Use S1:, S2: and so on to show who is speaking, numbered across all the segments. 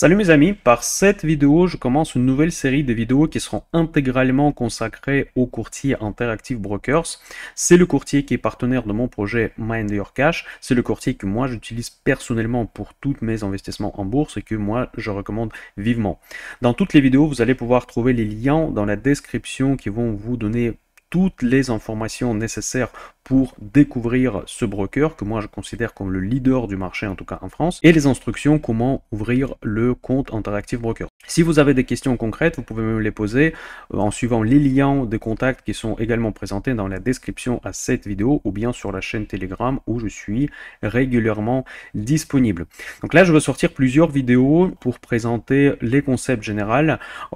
S1: Salut mes amis, par cette vidéo, je commence une nouvelle série de vidéos qui seront intégralement consacrées au courtier Interactive Brokers. C'est le courtier qui est partenaire de mon projet Mind Your Cash. C'est le courtier que moi j'utilise personnellement pour tous mes investissements en bourse et que moi je recommande vivement. Dans toutes les vidéos, vous allez pouvoir trouver les liens dans la description qui vont vous donner toutes les informations nécessaires pour découvrir ce broker que moi je considère comme le leader du marché en tout cas en France et les instructions comment ouvrir le compte Interactive Broker. Si vous avez des questions concrètes, vous pouvez me les poser euh, en suivant les liens des contacts qui sont également présentés dans la description à cette vidéo ou bien sur la chaîne Telegram où je suis régulièrement disponible. Donc là, je vais sortir plusieurs vidéos pour présenter les concepts généraux.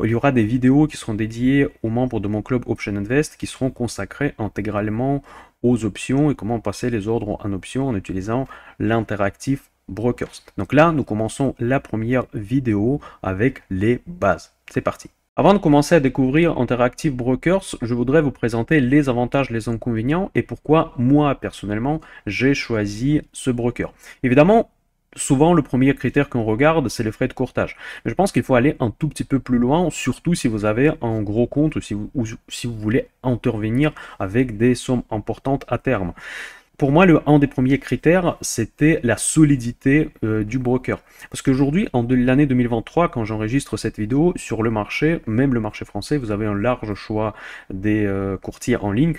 S1: Il y aura des vidéos qui seront dédiées aux membres de mon club Option Invest qui seront consacré intégralement aux options et comment passer les ordres en options en utilisant l'interactif Brokers. Donc là, nous commençons la première vidéo avec les bases. C'est parti avant de commencer à découvrir Interactive Brokers, je voudrais vous présenter les avantages, les inconvénients et pourquoi moi personnellement j'ai choisi ce broker. Évidemment, souvent le premier critère qu'on regarde, c'est les frais de courtage. Mais je pense qu'il faut aller un tout petit peu plus loin, surtout si vous avez un gros compte ou si vous, si vous voulez intervenir avec des sommes importantes à terme. Pour moi, le, un des premiers critères, c'était la solidité euh, du broker. Parce qu'aujourd'hui, en l'année 2023, quand j'enregistre cette vidéo, sur le marché, même le marché français, vous avez un large choix des euh, courtiers en ligne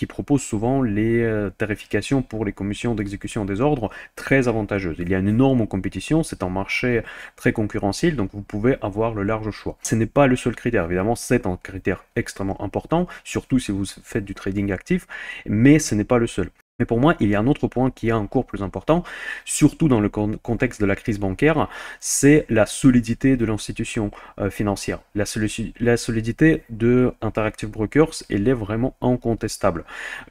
S1: qui propose souvent les euh, tarifications pour les commissions d'exécution des ordres très avantageuses. Il y a une énorme compétition, c'est un marché très concurrentiel, donc vous pouvez avoir le large choix. Ce n'est pas le seul critère, évidemment, c'est un critère extrêmement important, surtout si vous faites du trading actif, mais ce n'est pas le seul. Mais pour moi, il y a un autre point qui est encore plus important, surtout dans le contexte de la crise bancaire, c'est la solidité de l'institution euh, financière. La, la, solidité de Interactive Brokers, elle est vraiment incontestable.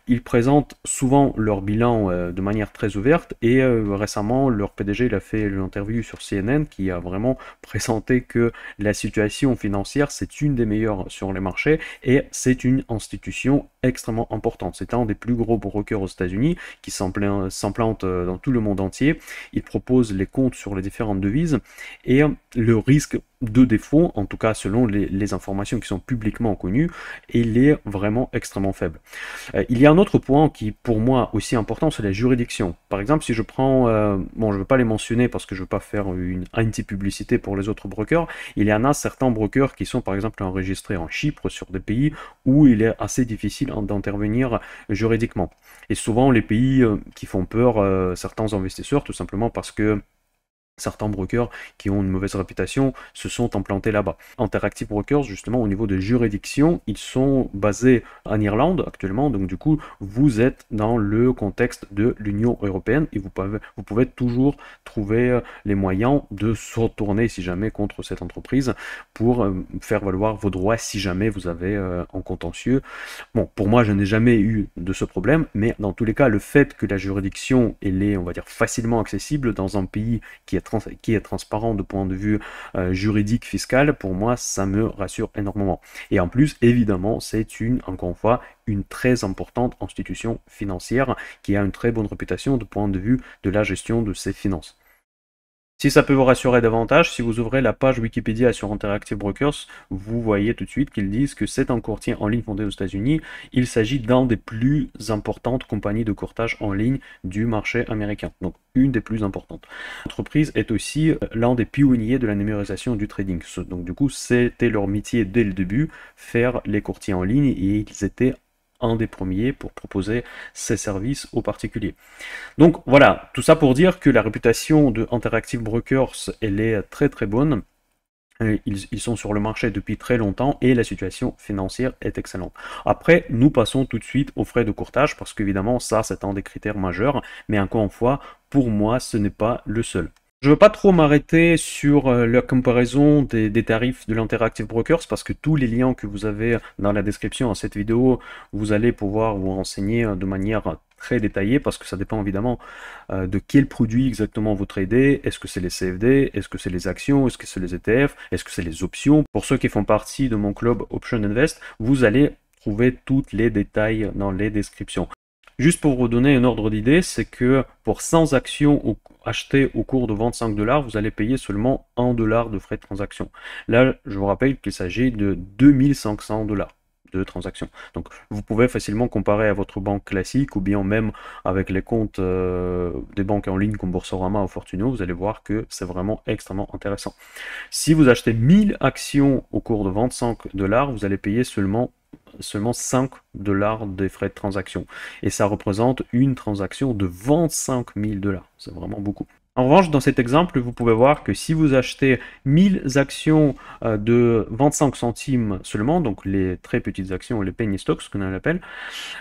S1: Ils présentent souvent leur bilan euh, de manière très ouverte et euh, récemment, leur PDG, il a fait une interview sur CNN qui a vraiment présenté que la situation financière, c'est une des meilleures sur les marchés et c'est une institution extrêmement importante. C'est un des plus gros brokers aux États-Unis qui qui s'implante euh, dans tout le monde entier. Il propose les comptes sur les différentes devises et euh, le risque de défaut, en tout cas selon les, informations qui sont publiquement connues, il est vraiment extrêmement faible. Euh, il y a un autre point qui pour moi aussi important, c'est la juridiction. Par exemple, si je prends, euh, bon je ne veux pas les mentionner parce que je ne veux pas faire une anti-publicité pour les autres brokers, il y en a certains brokers qui sont par exemple enregistrés en Chypre sur des pays où il est assez difficile d'intervenir juridiquement. Et souvent les pays euh, qui font peur certains investisseurs tout simplement parce que certains brokers qui ont une mauvaise réputation se sont implantés là-bas. Interactive Brokers, justement, au niveau de juridiction, ils sont basés en Irlande actuellement, donc du coup, vous êtes dans le contexte de l'Union européenne et vous pouvez, vous pouvez toujours trouver euh, les moyens de se retourner, si jamais, contre cette entreprise pour euh, faire valoir vos droits si jamais vous avez euh, un en contentieux. Bon, pour moi, je n'ai jamais eu de ce problème, mais dans tous les cas, le fait que la juridiction, elle est, on va dire, facilement accessible dans un pays qui est qui est transparent de point de vue euh, juridique, fiscal, pour moi, ça me rassure énormément. Et en plus, évidemment, c'est une, encore une fois, une très importante institution financière qui a une très bonne réputation de point de vue de la gestion de ses finances. Si ça peut vous rassurer davantage, si vous ouvrez la page Wikipédia sur Interactive Brokers, vous voyez tout de suite qu'ils disent que c'est un courtier en ligne fondé aux États-Unis. Il s'agit d'un des plus importantes compagnies de courtage en ligne du marché américain. Donc une des plus importantes. L'entreprise est aussi euh, l'un des pionniers de la numérisation du trading. Donc du coup, c'était leur métier dès le début, faire les courtiers en ligne et ils étaient un des premiers pour proposer ces services aux particuliers. Donc voilà, tout ça pour dire que la réputation de Interactive Brokers, elle est très très bonne. Euh, ils, ils, sont sur le marché depuis très longtemps et la situation financière est excellente. Après, nous passons tout de suite aux frais de courtage parce qu'évidemment, ça, c'est un des critères majeurs. Mais encore une fois, pour moi, ce n'est pas le seul. Je ne veux pas trop m'arrêter sur euh, la comparaison des, tarifs de l'Interactive Brokers parce que tous les liens que vous avez dans la description à cette vidéo, vous allez pouvoir vous renseigner euh, de manière euh, très détaillée parce que ça dépend évidemment de quel produit exactement vous tradez. Est-ce que c'est les CFD Est-ce que c'est les actions Est-ce que c'est les ETF Est-ce que c'est les options Pour ceux qui font partie de mon club Option Invest, vous allez trouver tous les détails dans les descriptions. Juste pour vous donner un ordre d'idée, c'est que pour 100 actions achetées au cours de 25 dollars, vous allez payer seulement 1 dollar de frais de transaction. Là, je vous rappelle qu'il s'agit de 2500 dollars de transactions. Donc vous pouvez facilement comparer à votre banque classique ou bien même avec les comptes euh, des banques en ligne comme Boursorama ou Fortuno, vous allez voir que c'est vraiment extrêmement intéressant. Si vous achetez 1000 actions au cours de 25 dollars, vous allez payer seulement seulement 5 dollars des frais de transaction. Et ça représente une transaction de 25 000 dollars. C'est vraiment beaucoup. En revanche, dans cet exemple, vous pouvez voir que si vous achetez 1000 actions euh, de 25 centimes seulement, donc les très petites actions, les penny stocks, ce qu'on appelle,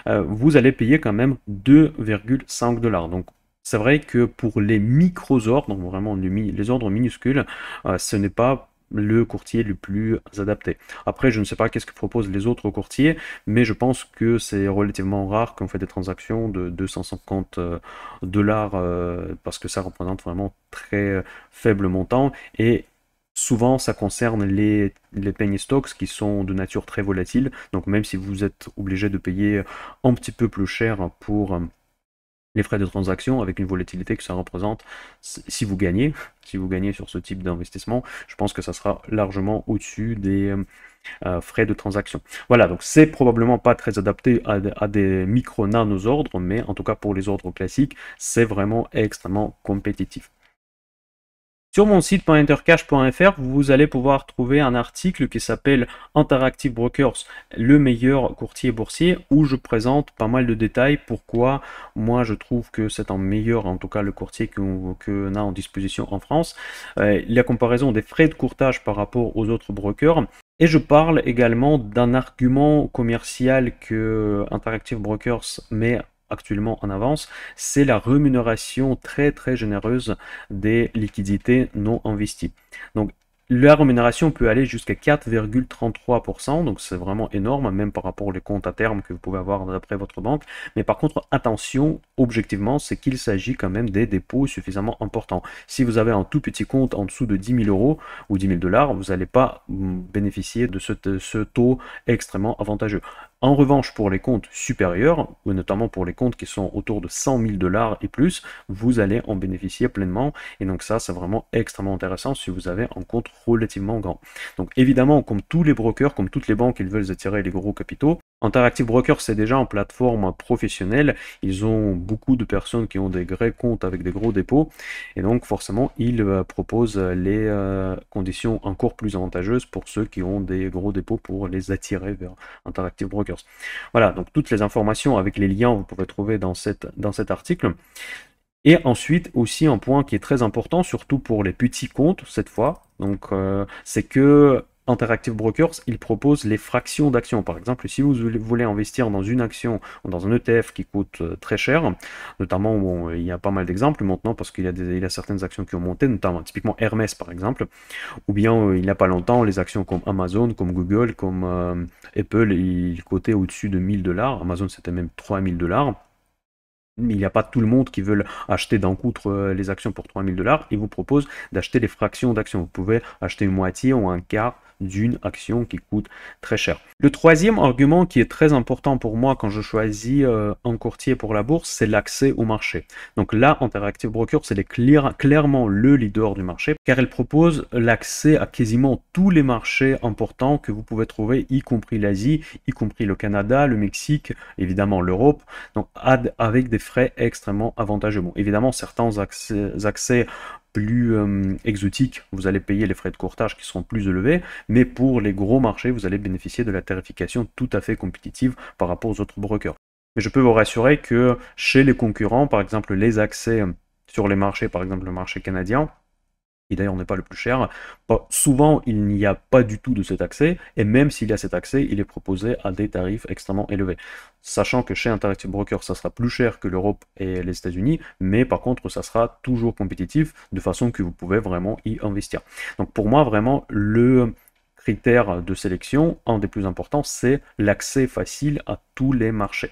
S1: euh, vous allez payer quand même 2,5 dollars. Donc c'est vrai que pour les micros ordres, donc vraiment les ordres minuscules, euh, ce n'est pas le courtier le plus adapté. Après, je ne sais pas qu'est-ce que proposent les autres courtiers, mais je pense que c'est relativement rare qu'on fait des transactions de 250 euh, dollars euh, parce que ça représente vraiment très euh, faible montant et Souvent, ça concerne les, les penny stocks qui sont de nature très volatile. Donc, même si vous êtes obligé de payer un petit peu plus cher pour les frais de transaction avec une volatilité que ça représente, si vous gagnez, si vous gagnez sur ce type d'investissement, je pense que ça sera largement au-dessus des euh, euh, frais de transaction. Voilà, donc c'est probablement pas très adapté à, des micro-nanos ordres, mais en tout cas pour les ordres classiques, c'est vraiment extrêmement compétitif. Sur mon site .entercash.fr, vous allez pouvoir trouver un article qui s'appelle Interactive Brokers, le meilleur courtier boursier, où je présente pas mal de détails, pourquoi moi je trouve que c'est un meilleur, en tout cas le courtier qu'on a en disposition en France, euh, la comparaison des frais de courtage par rapport aux autres brokers, et je parle également d'un argument commercial que Interactive Brokers met actuellement en avance, c'est la rémunération très très généreuse des liquidités non investies. Donc la rémunération peut aller jusqu'à 4,33%, donc c'est vraiment énorme, même par rapport aux comptes à terme que vous pouvez avoir d'après votre banque. Mais par contre, attention, objectivement, c'est qu'il s'agit quand même des dépôts suffisamment importants. Si vous avez un tout petit compte en dessous de 10 000 euros ou 10 000 dollars, vous n'allez pas hum, bénéficier de ce, ce taux extrêmement avantageux. En revanche, pour les comptes supérieurs, ou notamment pour les comptes qui sont autour de 100 000 dollars et plus, vous allez en bénéficier pleinement. Et donc ça, c'est vraiment extrêmement intéressant si vous avez un compte relativement grand. Donc évidemment, comme tous les brokers, comme toutes les banques, ils veulent attirer les gros capitaux. Interactive Broker, c'est déjà en plateforme professionnelle. Ils ont beaucoup de personnes qui ont des vrais comptes avec des gros dépôts. Et donc, forcément, ils euh, proposent les euh, conditions encore plus avantageuses pour ceux qui ont des gros dépôts pour les attirer vers Interactive Broker. Voilà, donc toutes les informations avec les liens, vous pouvez trouver dans, dans cet article. Et ensuite aussi un point qui est très important, surtout pour les petits comptes cette fois, donc euh, c'est que Interactive Brokers, il propose les fractions d'actions. Par exemple, si vous voulez investir dans une action, ou dans un ETF qui coûte euh, très cher, notamment il y a pas mal d'exemples maintenant parce qu'il y, a certaines actions qui ont monté, notamment typiquement Hermès par exemple, ou bien euh, il n'y a pas longtemps, les actions comme Amazon, comme Google, comme euh, Apple, ils cotaient au-dessus de 1000 dollars. Amazon, c'était même 3000 dollars il n'y a pas tout le monde qui veut acheter d'un coup les actions pour 3000 dollars. Il vous propose d'acheter les fractions d'actions. Vous pouvez acheter une moitié ou un quart d'une action qui coûte très cher. Le troisième argument qui est très important pour moi quand je choisis euh, un courtier pour la bourse, c'est l'accès au marché. Donc là, Interactive Broker, c'est clairement le leader du marché car elle propose l'accès à quasiment tous les marchés importants que vous pouvez trouver, y compris l'Asie, y compris le Canada, le Mexique, évidemment l'Europe, donc avec des frais extrêmement avantageux. Bon, évidemment, certains accès plus euh, exotique, vous allez payer les frais de courtage qui seront plus élevés, mais pour les gros marchés, vous allez bénéficier de la tarification tout à fait compétitive par rapport aux autres brokers. Mais je peux vous rassurer que chez les concurrents, par exemple les accès sur les marchés, par exemple le marché canadien, et d'ailleurs n'est pas le plus cher, souvent il n'y a pas du tout de cet accès, et même s'il y a cet accès, il est proposé à des tarifs extrêmement élevés. Sachant que chez Interactive Broker, ça sera plus cher que l'Europe et les États-Unis, mais par contre, ça sera toujours compétitif de façon que vous pouvez vraiment y investir. Donc pour moi, vraiment, le critère de sélection, un des plus importants, c'est l'accès facile à tous les marchés.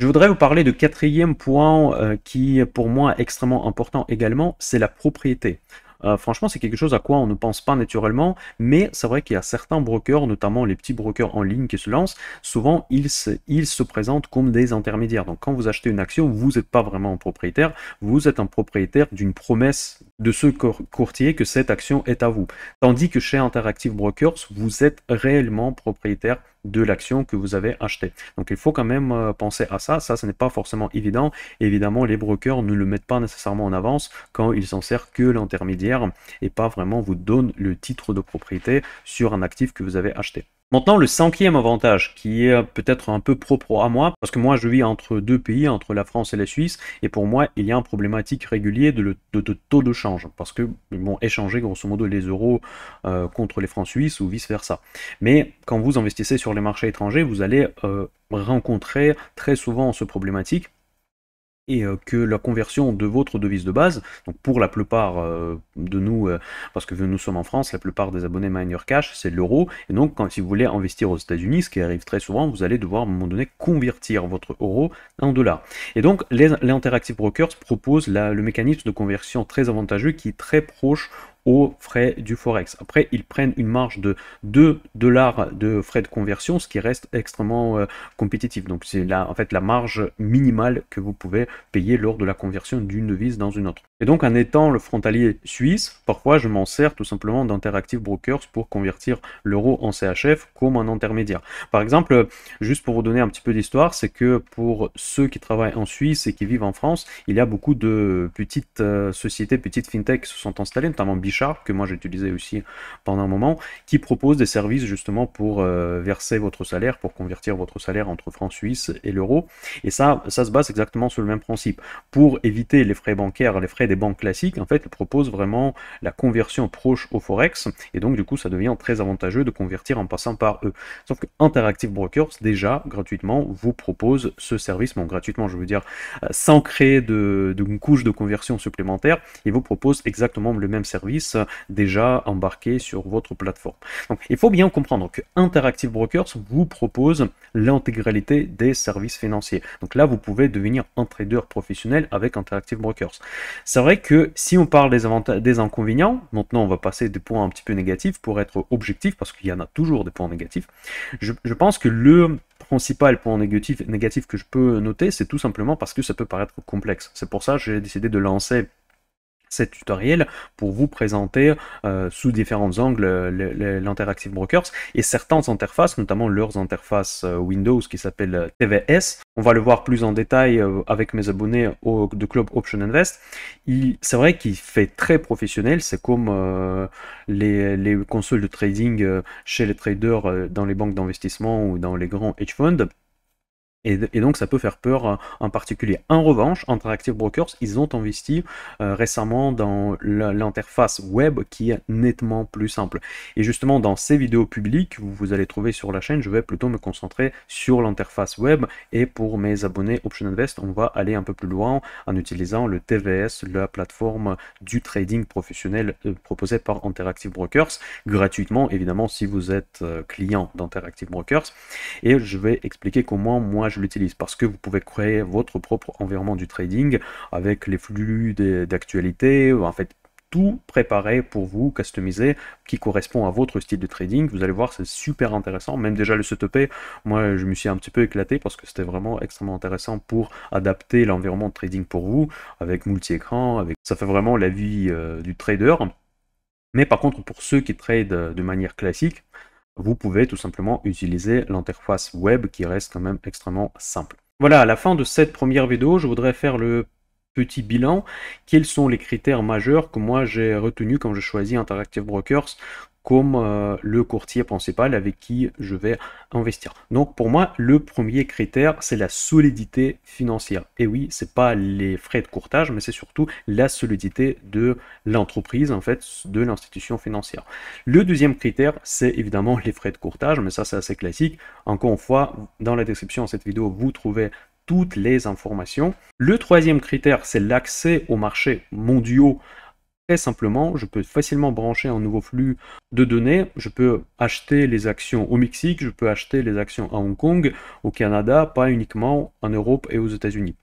S1: Je voudrais vous parler de quatrième point euh, qui, pour moi, est extrêmement important également, c'est la propriété. Euh, franchement, c'est quelque chose à quoi on ne pense pas naturellement, mais c'est vrai qu'il y a certains brokers, notamment les petits brokers en ligne qui se lancent, souvent ils se, ils se présentent comme des intermédiaires. Donc quand vous achetez une action, vous n'êtes pas vraiment un propriétaire, vous êtes un propriétaire d'une promesse de ce courtier que cette action est à vous. Tandis que chez Interactive Brokers, vous êtes réellement propriétaire de l'action que vous avez achetée. Donc il faut quand même euh, penser à ça. Ça, ce n'est pas forcément évident. Évidemment, les brokers ne le mettent pas nécessairement en avance quand ils s'en servent que l'intermédiaire et pas vraiment vous donnent le titre de propriété sur un actif que vous avez acheté. Maintenant, le cinquième avantage, qui est peut-être un peu propre à moi, parce que moi je vis entre deux pays, entre la France et la Suisse, et pour moi il y a un problématique régulier de, taux de change, parce que vont échanger grosso modo les euros euh, contre les francs suisses ou vice-versa. Mais quand vous investissez sur les marchés étrangers, vous allez euh, rencontrer très souvent ce problématique et euh, que la conversion de votre devise de base, donc pour la plupart euh, de nous, euh, parce que nous sommes en France, la plupart des abonnés Miner Cash, c'est l'euro. Et donc, quand, si vous voulez investir aux États-Unis, ce qui arrive très souvent, vous allez devoir à un moment donné convertir votre euro en dollars. Et donc, les, Interactive Brokers proposent le mécanisme de conversion très avantageux qui est très proche frais du Forex. Après, ils prennent une marge de 2 dollars de frais de conversion, ce qui reste extrêmement euh, compétitif. Donc c'est là en fait la marge minimale que vous pouvez payer lors de la conversion d'une devise dans une autre. Et donc en étant le frontalier suisse, parfois je m'en sers tout simplement d'Interactive Brokers pour convertir l'euro en CHF comme un intermédiaire. Par exemple, juste pour vous donner un petit peu d'histoire, c'est que pour ceux qui travaillent en Suisse et qui vivent en France, il y a beaucoup de petites euh, sociétés, petites fintechs qui se sont installées, notamment bichon que moi j'utilisais aussi pendant un moment, qui propose des services justement pour euh, verser votre salaire, pour convertir votre salaire entre francs suisses et l'euro. Et ça, ça se base exactement sur le même principe. Pour éviter les frais bancaires, les frais des banques classiques, en fait, ils proposent vraiment la conversion proche au Forex. Et donc, du coup, ça devient très avantageux de convertir en passant par eux. Sauf que Interactive Brokers, déjà, gratuitement, vous propose ce service. Bon, gratuitement, je veux dire, euh, sans créer de, couche de conversion supplémentaire, il vous propose exactement le même service déjà embarqué sur votre plateforme. Donc il faut bien comprendre que Interactive Brokers vous propose l'intégralité des services financiers. Donc là, vous pouvez devenir un trader professionnel avec Interactive Brokers. C'est vrai que si on parle des, avantages, des inconvénients, maintenant on va passer des points un petit peu négatifs pour être objectif, parce qu'il y en a toujours des points négatifs. Je, pense que le principal point négatif, négatif que je peux noter, c'est tout simplement parce que ça peut paraître complexe. C'est pour ça que j'ai décidé de lancer cet tutoriel pour vous présenter euh, sous différents angles euh, l'Interactive Brokers et certaines interfaces, notamment leurs interfaces euh, Windows qui s'appelle TVS. On va le voir plus en détail avec mes abonnés au, de Club Option Invest. C'est vrai qu'il fait très professionnel, c'est comme les, les, consoles de trading chez les traders dans les banques d'investissement ou dans les grands hedge funds. Et, donc ça peut faire peur euh, en particulier. En revanche, Interactive Brokers, ils ont investi euh, récemment dans l'interface web qui est nettement plus simple. Et justement, dans ces vidéos publiques, vous, vous allez trouver sur la chaîne, je vais plutôt me concentrer sur l'interface web. Et pour mes abonnés Option Invest, on va aller un peu plus loin en utilisant le TVS, la plateforme du trading professionnel euh, proposée par Interactive Brokers, gratuitement évidemment si vous êtes client d'Interactive Brokers. Et je vais expliquer comment moi je l'utilise parce que vous pouvez créer votre propre environnement du trading avec les flux d'actualité, en fait tout préparé pour vous, customisé, qui correspond à votre style de trading. Vous allez voir, c'est super intéressant. Même déjà le setup, moi je me suis un petit peu éclaté parce que c'était vraiment extrêmement intéressant pour adapter l'environnement de trading pour vous, avec multi-écran, avec... ça fait vraiment la vie euh, du trader. Mais par contre, pour ceux qui trade de manière classique, vous pouvez tout simplement utiliser l'interface web qui reste quand même extrêmement simple. Voilà, à la fin de cette première vidéo, je voudrais faire le petit bilan. Quels sont les critères majeurs que moi j'ai retenus quand je choisis Interactive Brokers comme euh, le courtier principal avec qui je vais investir. Donc pour moi, le premier critère, c'est la solidité financière. Et oui, c'est pas les frais de courtage, mais c'est surtout la solidité de l'entreprise, en fait, de l'institution financière. Le deuxième critère, c'est évidemment les frais de courtage, mais ça c'est assez classique. Encore une fois, dans la description de cette vidéo, vous trouvez toutes les informations. Le troisième critère, c'est l'accès aux marchés mondiaux très simplement, je peux facilement brancher un nouveau flux de données. Je peux acheter les actions au Mexique, je peux acheter les actions à Hong Kong, au Canada, pas uniquement en Europe et aux États-Unis.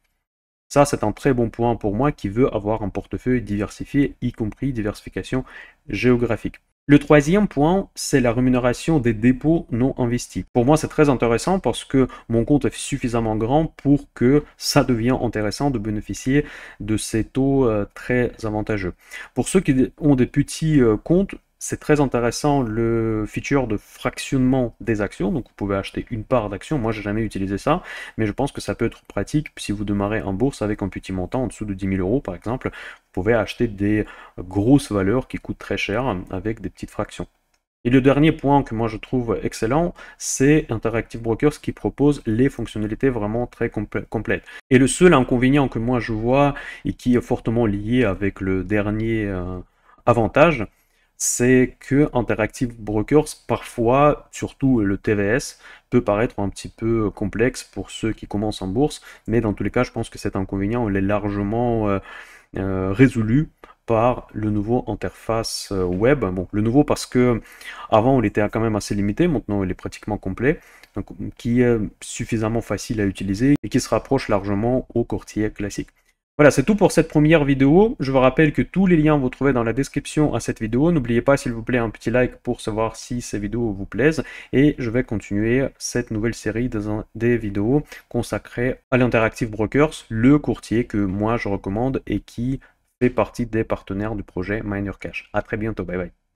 S1: Ça, c'est un très bon point pour moi qui veut avoir un portefeuille diversifié, y compris diversification géographique. Le troisième point, c'est la rémunération des dépôts non investis. Pour moi, c'est très intéressant parce que mon compte est suffisamment grand pour que ça devienne intéressant de bénéficier de ces taux euh, très avantageux. Pour ceux qui ont des petits euh, comptes, c'est très intéressant le feature de fractionnement des actions. Donc vous pouvez acheter une part d'action. Moi, j'ai jamais utilisé ça, mais je pense que ça peut être pratique si vous démarrez en bourse avec un petit montant en dessous de 10 000 euros, par exemple. Vous pouvez acheter des grosses valeurs qui coûtent très cher avec des petites fractions. Et le dernier point que moi je trouve excellent, c'est Interactive Brokers qui propose les fonctionnalités vraiment très complètes. Et le seul inconvénient que moi je vois et qui est fortement lié avec le dernier euh, avantage, c'est que Interactive Brokers, parfois, surtout euh, le TVS, peut paraître un petit peu euh, complexe pour ceux qui commencent en bourse, mais dans tous les cas, je pense que cet inconvénient, est largement euh, résolu par le nouveau interface web. le nouveau parce que avant, on était quand même assez limité, maintenant, il est pratiquement complet, qui est suffisamment facile à utiliser et qui se rapproche largement au courtier classique. Voilà, c'est tout pour cette première vidéo. Je vous rappelle que tous les liens vous trouvez dans la description à cette vidéo. N'oubliez pas, s'il vous plaît, un petit like pour savoir si ces vidéos vous plaisent. Et je vais continuer cette nouvelle série des, vidéos consacrées à l'Interactive Brokers, le courtier que moi je recommande et qui fait partie des partenaires du projet Miner Cash. À très bientôt, bye bye.